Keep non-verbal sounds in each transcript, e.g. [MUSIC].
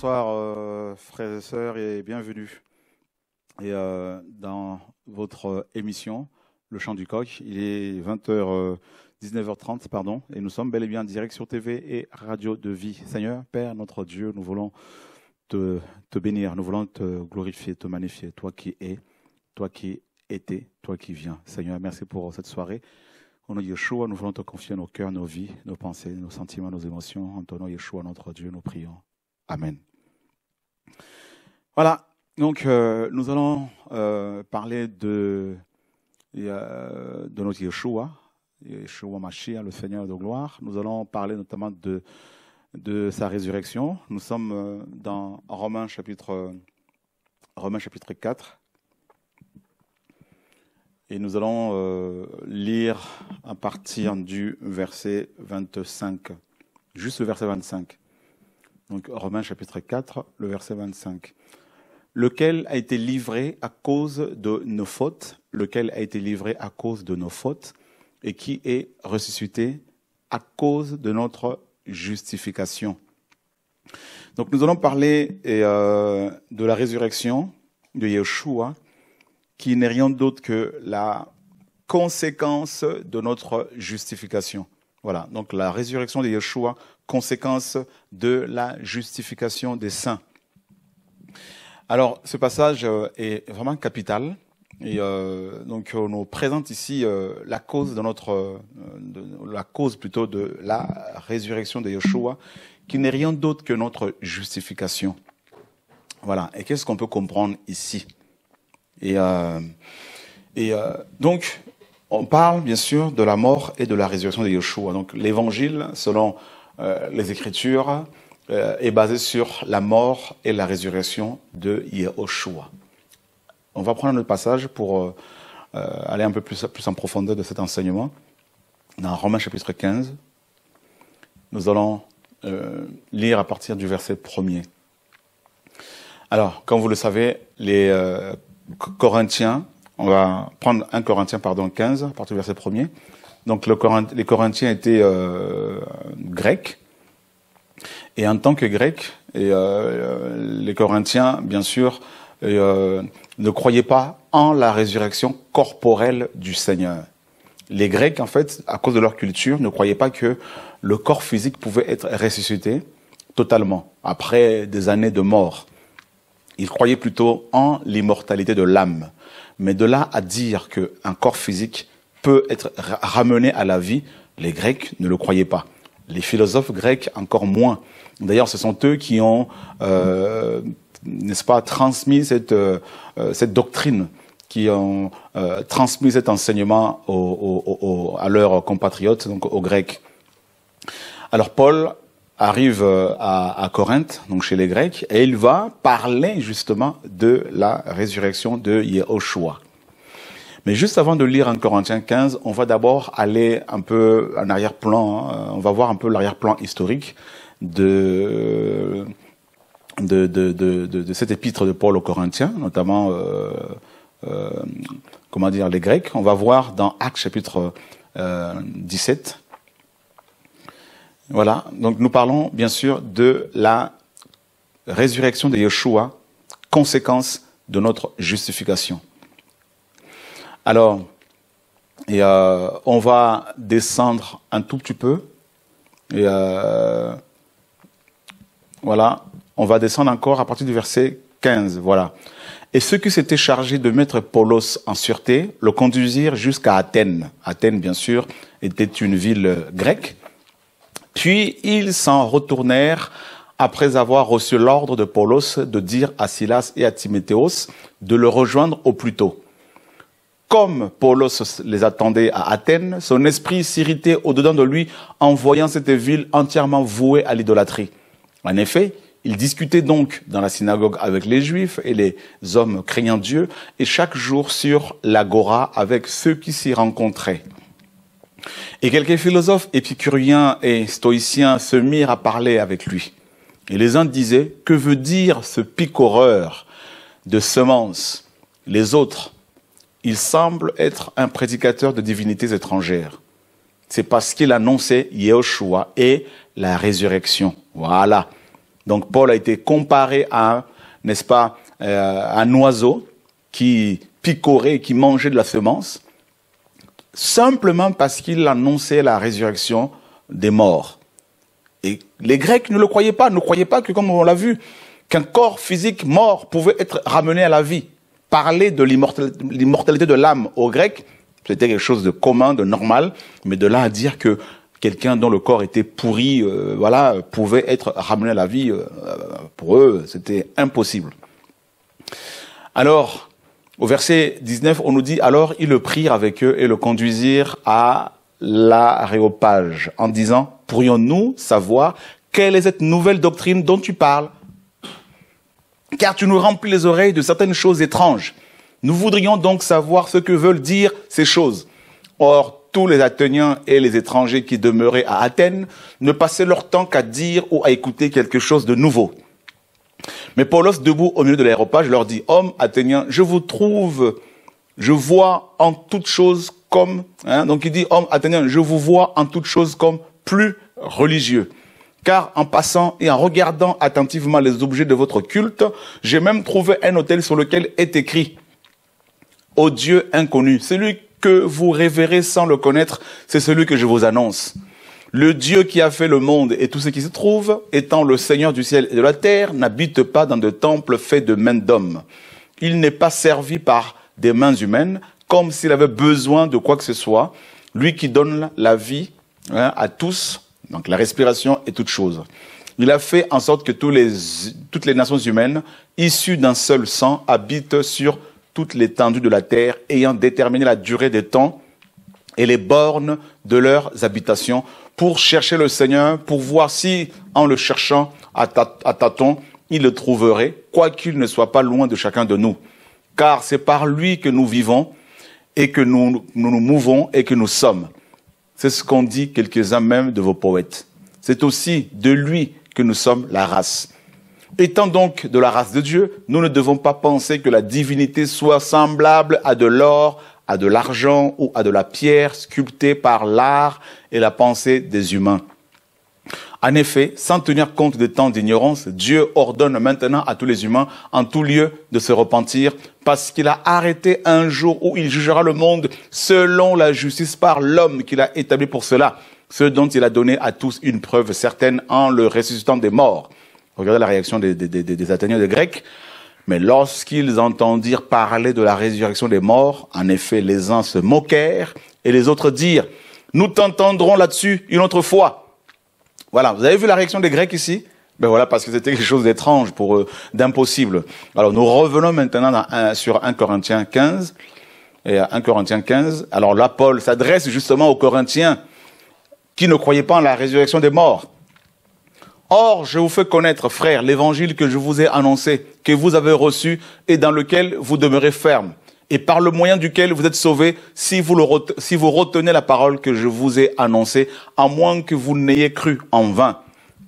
Bonsoir, euh, frères et sœurs, et bienvenue. Et euh, dans votre euh, émission, Le Chant du Coq, il est 20h, 19h30, pardon, et nous sommes bel et bien en direct sur TV et Radio de Vie. Seigneur, Père, notre Dieu, nous voulons te, te bénir, nous voulons te glorifier, te magnifier, toi qui es, toi qui étais, toi qui viens. Seigneur, merci pour cette soirée. Au nom de Yeshua, nous voulons te confier nos cœurs, nos vies, nos pensées, nos sentiments, nos émotions. En ton nom, Yeshua, notre Dieu, nous prions. Amen. Voilà, donc euh, nous allons euh, parler de, euh, de notre Yeshua, Yeshua Mashiach, le Seigneur de gloire. Nous allons parler notamment de, de sa résurrection. Nous sommes dans Romains chapitre, 4. Et nous allons lire à partir du verset 25, juste le verset 25. Donc Romains chapitre 4, le verset 25. Lequel a été livré à cause de nos fautes, lequel a été livré à cause de nos fautes, et qui est ressuscité à cause de notre justification. Donc nous allons parler euh, de la résurrection de Yeshua, qui n'est rien d'autre que la conséquence de notre justification. Voilà, donc la résurrection de Yeshua conséquence de la justification des saints. Alors, ce passage euh, est vraiment capital. Et euh, donc, on nous présente ici euh, la cause de notre, euh, la cause plutôt de la résurrection de Yeshua, qui n'est rien d'autre que notre justification. Voilà. Et qu'est-ce qu'on peut comprendre ici Et, euh, et donc, on parle bien sûr de la mort et de la résurrection de Yeshua. Donc, l'évangile, selon euh, les Écritures euh, est basée sur la mort et la résurrection de Yehoshua. On va prendre le passage pour euh, aller un peu plus, en profondeur de cet enseignement. Dans Romains chapitre 15, nous allons lire à partir du verset premier. Alors, comme vous le savez, les Corinthiens, on va prendre 1 Corinthiens pardon 15 à partir du verset premier. Donc les Corinthiens étaient euh, grecs. Et en tant que grecs, euh, les Corinthiens, bien sûr, euh, ne croyaient pas en la résurrection corporelle du Seigneur. Les Grecs, en fait, à cause de leur culture, ne croyaient pas que le corps physique pouvait être ressuscité totalement, après des années de mort. Ils croyaient plutôt en l'immortalité de l'âme. Mais de là à dire qu'un corps physique peut être ramené à la vie, les Grecs ne le croyaient pas. Les philosophes grecs encore moins. D'ailleurs, ce sont eux qui ont, euh, n'est-ce pas, transmis cette, euh, euh, doctrine, qui ont transmis cet enseignement à leurs compatriotes, donc aux Grecs. Alors Paul arrive à, Corinthe, donc chez les Grecs, et il va parler justement de la résurrection de Yeshua mais juste avant de lire en Corinthiens 15, on va d'abord aller un peu en arrière-plan, hein. euh, on va voir un peu l'arrière-plan historique de de, cet épître de Paul aux Corinthiens, notamment, euh, euh, comment dire, les Grecs. On va voir dans Actes chapitre 17. Voilà, donc nous parlons bien sûr de la résurrection de Yeshua, conséquence de notre justification. Alors, euh, on va descendre un tout petit peu. Et, euh, voilà, on va descendre encore à partir du verset 15. Voilà. Et ceux qui s'étaient chargés de mettre Paulos en sûreté le conduisirent jusqu'à Athènes. Athènes, bien sûr, était une ville grecque. Puis ils s'en retournèrent après avoir reçu l'ordre de Paulos de dire à Silas et à Timéthéos de le rejoindre au plus tôt. Comme Paulos les attendait à Athènes, son esprit s'irritait au-dedans de lui en voyant cette ville entièrement vouée à l'idolâtrie. En effet, il discutait donc dans la synagogue avec les Juifs et les hommes craignant Dieu, et chaque jour sur l'agora avec ceux qui s'y rencontraient. Et quelques philosophes épicuriens et stoïciens se mirent à parler avec lui. Et les uns disaient, que veut dire ce picoreur de semences Les autres, il semble être un prédicateur de divinités étrangères. C'est parce qu'il annonçait Yeshua et la résurrection. Voilà. Donc Paul a été comparé à, n'est-ce pas, euh, un oiseau qui picorait qui mangeait de la semence, simplement parce qu'il annonçait la résurrection des morts. Et les Grecs ne le croyaient pas, ne croyaient pas que, comme on l'a vu, qu'un corps physique mort pouvait être ramené à la vie parler de l'immortalité de l'âme aux Grecs, c'était quelque chose de commun, de normal, mais de là à dire que quelqu'un dont le corps était pourri, euh, voilà, pouvait être ramené à la vie, euh, pour eux, c'était impossible. Alors, au verset 19, on nous dit, alors ils le prirent avec eux et le conduisirent à l'aréopage en disant, pourrions-nous savoir quelle est cette nouvelle doctrine dont tu parles car tu nous remplis les oreilles de certaines choses étranges. Nous voudrions donc savoir ce que veulent dire ces choses. Or, tous les Athéniens et les étrangers qui demeuraient à Athènes ne passaient leur temps qu'à dire ou à écouter quelque chose de nouveau. Mais Paulos, debout au milieu de l'aéropage, leur dit, Homme Athéniens, je vous trouve, je vois en toutes choses comme, hein, donc il dit, Homme Athéniens, je vous vois en toutes choses comme plus religieux car en passant et en regardant attentivement les objets de votre culte, j'ai même trouvé un hôtel sur lequel est écrit Ô Dieu inconnu, celui que vous révérez sans le connaître, c'est celui que je vous annonce. Le Dieu qui a fait le monde et tout ce qui se trouve, étant le Seigneur du ciel et de la terre, n'habite pas dans de temples faits de mains d'hommes. Il n'est pas servi par des mains humaines, comme s'il avait besoin de quoi que ce soit. Lui qui donne la vie hein, à tous donc la respiration est toute chose. Il a fait en sorte que toutes les nations humaines, issues d'un seul sang, habitent sur toute l'étendue de la terre, ayant déterminé la durée des temps et les bornes de leurs habitations, pour chercher le Seigneur, pour voir si, en le cherchant à, tâtons, il le trouverait, quoiqu'il ne soit pas loin de chacun de nous. Car c'est par lui que nous vivons et que nous, nous mouvons et que nous sommes. C'est ce qu'ont dit quelques-uns même de vos poètes. C'est aussi de lui que nous sommes la race. Étant donc de la race de Dieu, nous ne devons pas penser que la divinité soit semblable à de l'or, à de l'argent ou à de la pierre sculptée par l'art et la pensée des humains. En effet, sans tenir compte des temps d'ignorance, Dieu ordonne maintenant à tous les humains, en tout lieu, de se repentir, parce qu'il a arrêté un jour où il jugera le monde selon la justice par l'homme qu'il a établi pour cela, ce dont il a donné à tous une preuve certaine en le ressuscitant des morts. Regardez la réaction des, des, des, des Athéniens des Grecs. Mais lorsqu'ils entendirent parler de la résurrection des morts, en effet, les uns se moquèrent et les autres dirent, nous t'entendrons là-dessus une autre fois. Voilà, vous avez vu la réaction des Grecs ici ben voilà, parce que c'était quelque chose d'étrange, pour eux, d'impossible. Alors nous revenons maintenant sur 1 Corinthiens 15. Et 1 Corinthiens 15, alors là, Paul s'adresse justement aux Corinthiens qui ne croyaient pas en la résurrection des morts. Or, je vous fais connaître, frères, l'évangile que je vous ai annoncé, que vous avez reçu et dans lequel vous demeurez ferme et par le moyen duquel vous êtes sauvés si vous, retenez la parole que je vous ai annoncée, à moins que vous n'ayez cru en vain.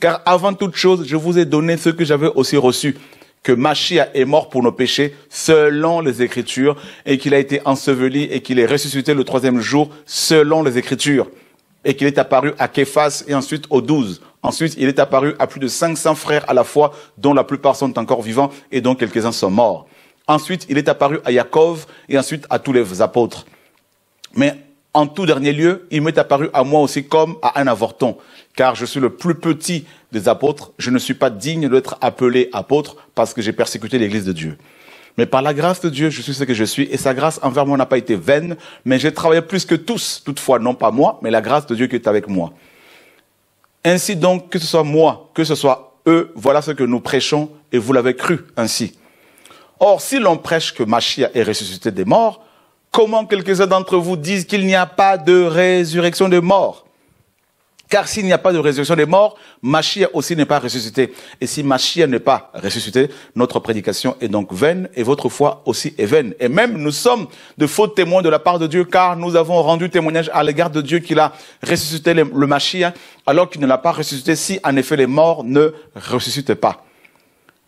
Car avant toute chose, je vous ai donné ce que j'avais aussi reçu, que Machia est mort pour nos péchés selon les Écritures, et qu'il a été enseveli et qu'il est ressuscité le troisième jour selon les Écritures, et qu'il est apparu à Képhas et ensuite aux douze. Ensuite, il est apparu à plus de cinq cents frères à la fois, dont la plupart sont encore vivants et dont quelques-uns sont morts. Ensuite, il est apparu à Yaakov et ensuite à tous les apôtres. Mais en tout dernier lieu, il m'est apparu à moi aussi comme à un avorton, car je suis le plus petit des apôtres, je ne suis pas digne d'être appelé apôtre parce que j'ai persécuté l'Église de Dieu. Mais par la grâce de Dieu, je suis ce que je suis, et sa grâce envers moi n'a pas été vaine, mais j'ai travaillé plus que tous, toutefois non pas moi, mais la grâce de Dieu qui est avec moi. Ainsi donc, que ce soit moi, que ce soit eux, voilà ce que nous prêchons, et vous l'avez cru ainsi. Or, si l'on prêche que Machia est ressuscité des morts, comment quelques-uns d'entre vous disent qu'il n'y a pas de résurrection des morts Car s'il n'y a pas de résurrection des morts, Machia aussi n'est pas ressuscité. Et si Machia n'est pas ressuscité, notre prédication est donc vaine et votre foi aussi est vaine. Et même nous sommes de faux témoins de la part de Dieu car nous avons rendu témoignage à l'égard de Dieu qu'il a ressuscité le Machia alors qu'il ne l'a pas ressuscité si en effet les morts ne ressuscitent pas.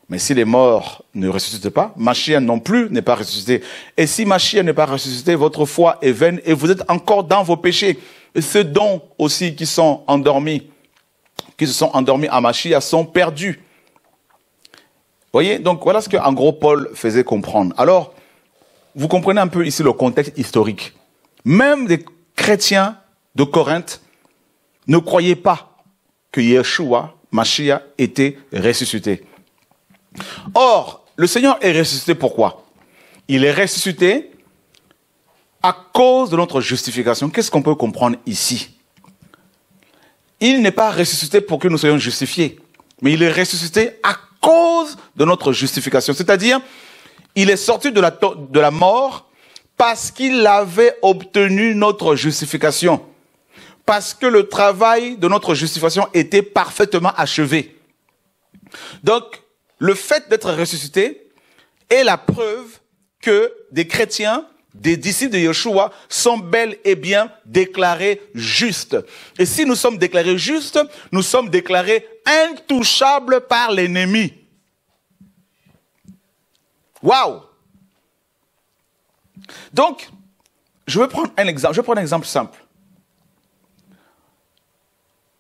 Mais si les morts ne ressuscitent pas, Machia non plus n'est pas ressuscité. Et si Machia n'est pas ressuscité, votre foi est vaine et vous êtes encore dans vos péchés. Et ceux dont aussi qui sont endormis, qui se sont endormis à Machia sont perdus. Voyez, donc voilà ce que en gros Paul faisait comprendre. Alors, vous comprenez un peu ici le contexte historique. Même les chrétiens de Corinthe ne croyaient pas que Yeshua, Machia, était ressuscité. Or, le Seigneur est ressuscité pourquoi Il est ressuscité à cause de notre justification. Qu'est-ce qu'on peut comprendre ici Il n'est pas ressuscité pour que nous soyons justifiés, mais il est ressuscité à cause de notre justification. C'est-à-dire, il est sorti de la, de la mort parce qu'il avait obtenu notre justification. Parce que le travail de notre justification était parfaitement achevé. Donc, le fait d'être ressuscité est la preuve que des chrétiens, des disciples de Yeshua sont bel et bien déclarés justes. Et si nous sommes déclarés justes, nous sommes déclarés intouchables par l'ennemi. Waouh Donc, je vais prendre un exemple. Je vais prendre un exemple simple.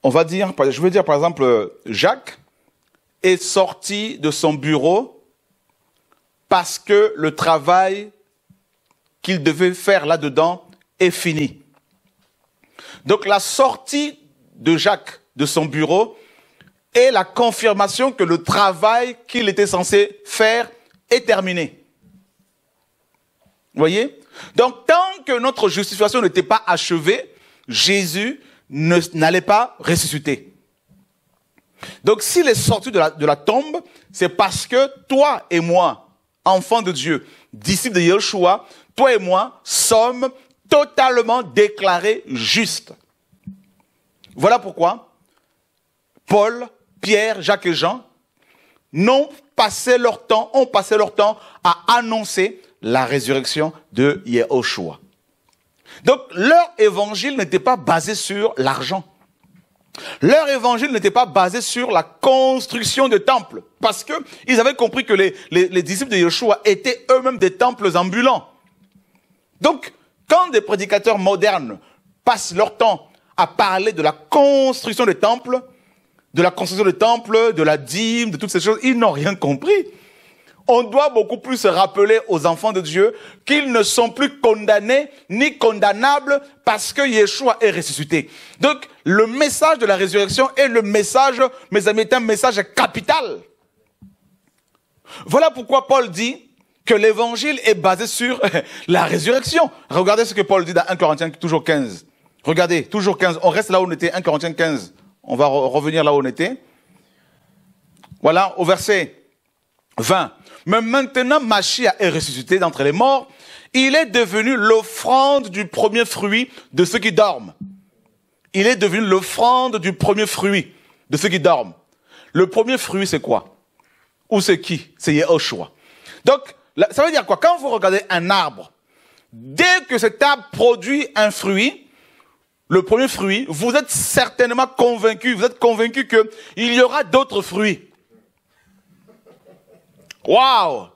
On va dire, je veux dire par exemple Jacques, est sorti de son bureau parce que le travail qu'il devait faire là-dedans est fini. Donc la sortie de Jacques de son bureau est la confirmation que le travail qu'il était censé faire est terminé. Vous voyez Donc tant que notre justification n'était pas achevée, Jésus n'allait pas ressusciter. Donc s'il est sorti de la, tombe, c'est parce que toi et moi, enfants de Dieu, disciples de Yeshua, toi et moi sommes totalement déclarés justes. Voilà pourquoi Paul, Pierre, Jacques et Jean n'ont passé leur temps, ont passé leur temps à annoncer la résurrection de Yeshua. Donc leur évangile n'était pas basé sur l'argent. Leur évangile n'était pas basé sur la construction de temples, parce que ils avaient compris que les, les, les disciples de Yeshua étaient eux-mêmes des temples ambulants. Donc, quand des prédicateurs modernes passent leur temps à parler de la construction des temples, de la construction des temples, de la dîme, de toutes ces choses, ils n'ont rien compris. On doit beaucoup plus se rappeler aux enfants de Dieu qu'ils ne sont plus condamnés ni condamnables parce que Yeshua est ressuscité. Donc, le message de la résurrection est le message, mes amis, est un message capital. Voilà pourquoi Paul dit que l'évangile est basé sur [LAUGHS] la résurrection. Regardez ce que Paul dit dans 1 Corinthiens toujours 15. Regardez, toujours 15. On reste là où on était, 1 Corinthiens 15. On va revenir là où on était. Voilà, au verset 20. Mais maintenant, Machia est ressuscité d'entre les morts. Il est devenu l'offrande du premier fruit de ceux qui dorment. Il est devenu l'offrande du premier fruit de ceux qui dorment. Le premier fruit, c'est quoi Ou c'est qui C'est Yehoshua. Donc, ça veut dire quoi Quand vous regardez un arbre, dès que cet arbre produit un fruit, le premier fruit, vous êtes certainement convaincu, vous êtes convaincu qu'il y aura d'autres fruits. Wow.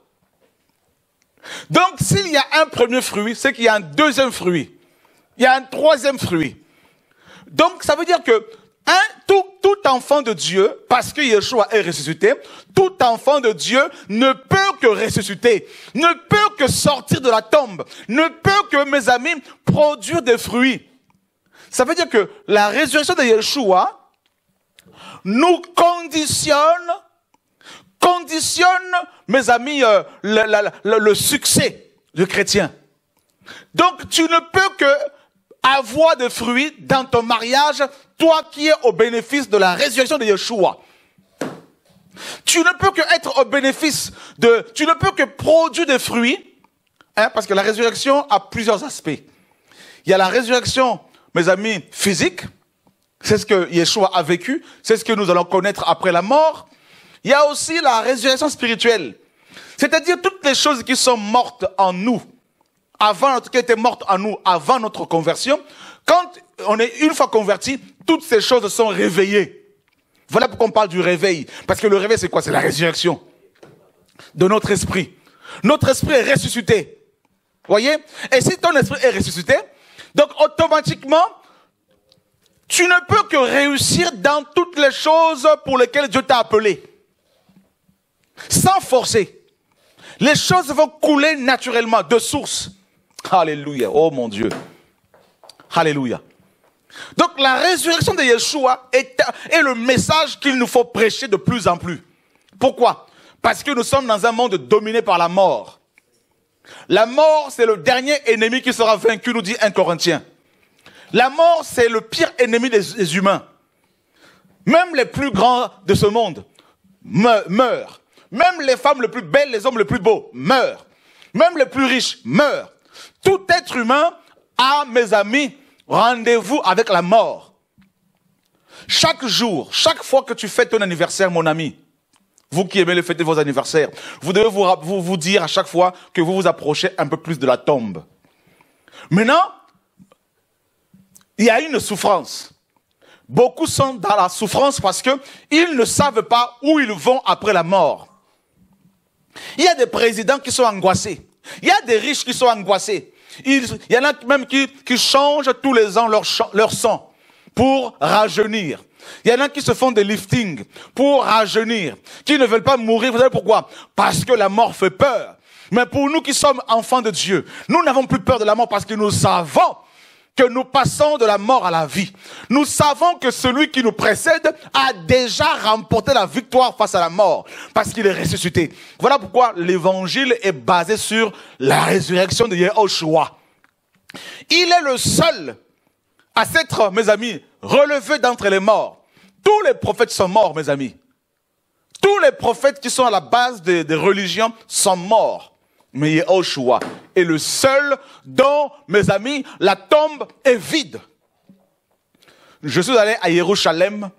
Donc s'il y a un premier fruit, c'est qu'il y a un deuxième fruit. Il y a un troisième fruit. Donc ça veut dire que tout, tout enfant de Dieu, parce que Yeshua est ressuscité, tout enfant de Dieu ne peut que ressusciter, ne peut que sortir de la tombe, ne peut que, mes amis, produire des fruits. Ça veut dire que la résurrection de Yeshua nous conditionne conditionne, mes amis, euh, le, succès du chrétien. Donc tu ne peux que avoir des fruits dans ton mariage, toi qui es au bénéfice de la résurrection de Yeshua. Tu ne peux que être au bénéfice de, tu ne peux que produire des fruits, hein, parce que la résurrection a plusieurs aspects. Il y a la résurrection, mes amis, physique, c'est ce que Yeshua a vécu, c'est ce que nous allons connaître après la mort il y a aussi la résurrection spirituelle. C'est-à-dire toutes les choses qui sont mortes en nous, avant notre, qui étaient mortes en nous avant notre conversion, quand on est une fois converti, toutes ces choses sont réveillées. Voilà pourquoi on parle du réveil. Parce que le réveil, c'est quoi C'est la résurrection de notre esprit. Notre esprit est ressuscité. Voyez Et si ton esprit est ressuscité, donc automatiquement, tu ne peux que réussir dans toutes les choses pour lesquelles Dieu t'a appelé sans forcer. Les choses vont couler naturellement de source. Alléluia. Oh mon Dieu. Alléluia. Donc la résurrection de Yeshua est, est le message qu'il nous faut prêcher de plus en plus. Pourquoi Parce que nous sommes dans un monde dominé par la mort. La mort, c'est le dernier ennemi qui sera vaincu, nous dit un Corinthien. La mort, c'est le pire ennemi des, humains. Même les plus grands de ce monde meurent. Même les femmes les plus belles, les hommes les plus beaux meurent. Même les plus riches meurent. Tout être humain a, mes amis, rendez-vous avec la mort. Chaque jour, chaque fois que tu fêtes ton anniversaire, mon ami, vous qui aimez le fêter de vos anniversaires, vous devez vous, dire à chaque fois que vous vous approchez un peu plus de la tombe. Maintenant, il y a une souffrance. Beaucoup sont dans la souffrance parce qu'ils ne savent pas où ils vont après la mort. Il y a des présidents qui sont angoissés. Il y a des riches qui sont angoissés. Il, y en a même qui, changent tous les ans leur, leur sang pour rajeunir. Il y en a qui se font des liftings pour rajeunir, qui ne veulent pas mourir. Vous savez pourquoi Parce que la mort fait peur. Mais pour nous qui sommes enfants de Dieu, nous n'avons plus peur de la mort parce que nous savons que nous passons de la mort à la vie. Nous savons que celui qui nous précède a déjà remporté la victoire face à la mort parce qu'il est ressuscité. Voilà pourquoi l'évangile est basé sur la résurrection de Yehoshua. Il est le seul à s'être, mes amis, relevé d'entre les morts. Tous les prophètes sont morts, mes amis. Tous les prophètes qui sont à la base des religions sont morts. Mais Yehoshua est le seul dont, mes amis, la tombe est vide. Je suis allé à Jérusalem,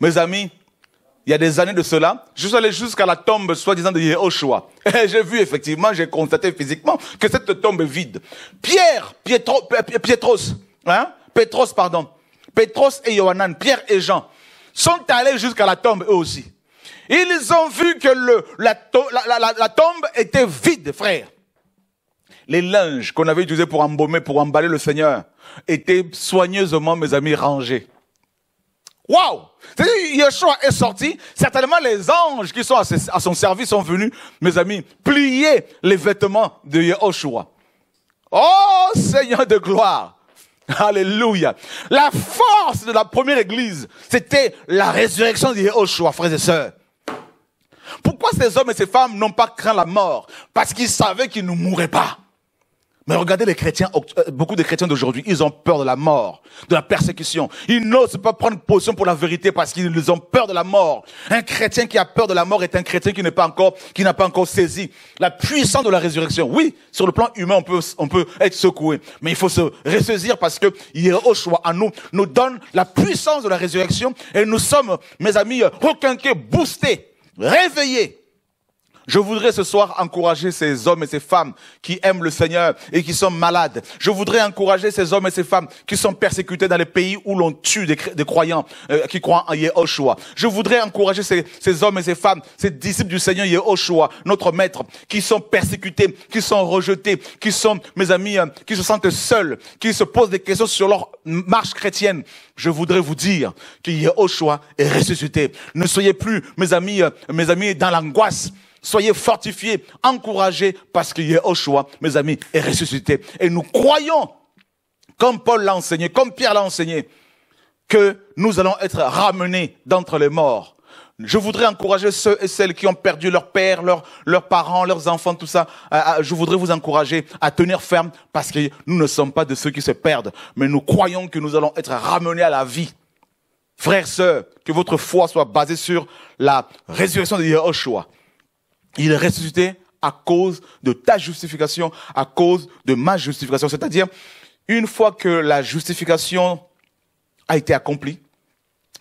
mes amis, il y a des années de cela, je suis allé jusqu'à la tombe soi-disant de Yehoshua. Et [LAUGHS] j'ai vu effectivement, j'ai constaté physiquement que cette tombe est vide. Pierre, Pietro, Pietros, hein? pardon. Petros et Yohanan, Pierre et Jean, sont allés jusqu'à la tombe eux aussi. Ils ont vu que le, la, tombe était vide, frère. Les linges qu'on avait utilisés pour embaumer, pour emballer le Seigneur, étaient soigneusement, mes amis, rangés. Waouh Yeshua est sorti, certainement les anges qui sont à son service sont venus, mes amis, plier les vêtements de Yeshua. Oh Seigneur de gloire Alléluia. La force de la première église, c'était la résurrection de Yeshua, frères et sœurs. Pourquoi ces hommes et ces femmes n'ont pas craint la mort Parce qu'ils savaient qu'ils ne mourraient pas. Mais regardez les chrétiens, euh, beaucoup de chrétiens d'aujourd'hui, ils ont peur de la mort, de la persécution. Ils n'osent pas prendre position pour la vérité parce qu'ils ont peur de la mort. Un chrétien qui a peur de la mort est un chrétien qui n'est pas encore, qui n'a pas encore saisi la puissance de la résurrection. Oui, sur le plan humain, on peut, on peut être secoué. Mais il faut se ressaisir parce que choix à nous, nous donne la puissance de la résurrection et nous sommes, mes amis, requinqués, boostés Réveillez je voudrais ce soir encourager ces hommes et ces femmes qui aiment le Seigneur et qui sont malades. Je voudrais encourager ces hommes et ces femmes qui sont persécutés dans les pays où l'on tue des, croyants euh, qui croient en Yehoshua. Je voudrais encourager ces, hommes et ces femmes, ces disciples du Seigneur Yehoshua, notre maître, qui sont persécutés, qui sont rejetés, qui sont, mes amis, euh, qui se sentent seuls, qui se posent des questions sur leur marche chrétienne. Je voudrais vous dire que Yehoshua est ressuscité. Ne soyez plus, mes amis, euh, mes amis, dans l'angoisse soyez fortifiés, encouragés, parce que Yeshua, mes amis, est ressuscité. Et nous croyons, comme Paul l'a enseigné, comme Pierre l'a enseigné, que nous allons être ramenés d'entre les morts. Je voudrais encourager ceux et celles qui ont perdu leur père, leurs parents, leurs enfants, tout ça. Euh, euh, je voudrais vous encourager à tenir ferme parce que nous ne sommes pas de ceux qui se perdent, mais nous croyons que nous allons être ramenés à la vie. Frères, sœurs, que votre foi soit basée sur la résurrection de Yahushua. Il est ressuscité à cause de ta justification, à cause de ma justification. C'est-à-dire, une fois que la justification a été accomplie,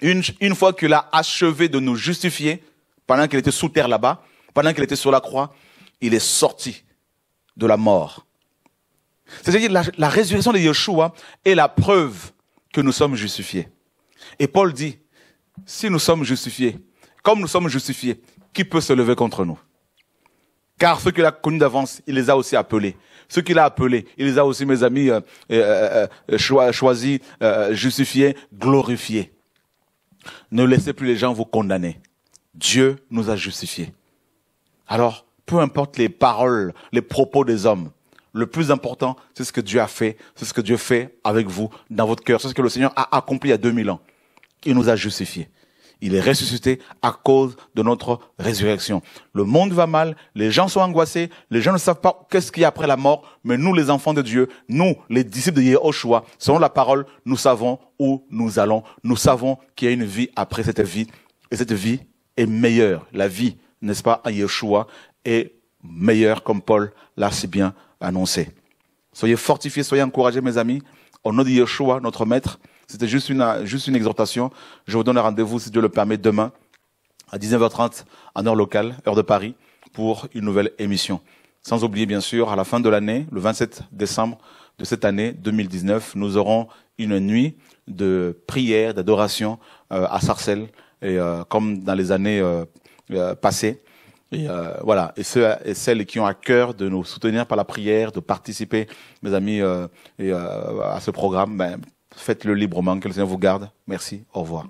une, fois qu'il a achevé de nous justifier, pendant qu'il était sous terre là-bas, pendant qu'il était sur la croix, il est sorti de la mort. C'est-à-dire la, la résurrection de Yeshua est la preuve que nous sommes justifiés. Et Paul dit, si nous sommes justifiés, comme nous sommes justifiés, qui peut se lever contre nous car ceux qu'il a connus d'avance, il les a aussi appelés. Ceux qu'il a appelés, il les a aussi, mes amis, euh, euh, euh, euh choisis, justifiés, glorifiés. Ne laissez plus les gens vous condamner. Dieu nous a justifiés. Alors, peu importe les paroles, les propos des hommes, le plus important, c'est ce que Dieu a fait, c'est ce que Dieu fait avec vous, dans votre cœur, c'est ce que le Seigneur a accompli il y a 2000 ans. Il nous a justifiés. Il est ressuscité à cause de notre résurrection. Le monde va mal, les gens sont angoissés, les gens ne savent pas qu'est-ce qu'il y a après la mort, mais nous, les enfants de Dieu, nous, les disciples de Yehoshua, selon la parole, nous savons où nous allons. Nous savons qu'il y a une vie après cette vie, et cette vie est meilleure. La vie, n'est-ce pas, à Yeshua, est meilleure, comme Paul l'a si bien annoncé. Soyez fortifiés, soyez encouragés, mes amis. Au nom de Yeshua, notre Maître, c'était juste une, juste une exhortation. Je vous donne rendez-vous, si Dieu le permet, demain à 19h30 en heure locale, heure de Paris, pour une nouvelle émission. Sans oublier, bien sûr, à la fin de l'année, le 27 décembre de cette année 2019, nous aurons une nuit de prière, d'adoration euh, à Sarcelles, et, euh, comme dans les années euh, passées. Et voilà, et ceux et celles qui ont à cœur de nous soutenir par la prière, de participer, mes amis, et, à ce programme, ben, Faites-le librement, que le Seigneur vous garde. Merci, au revoir.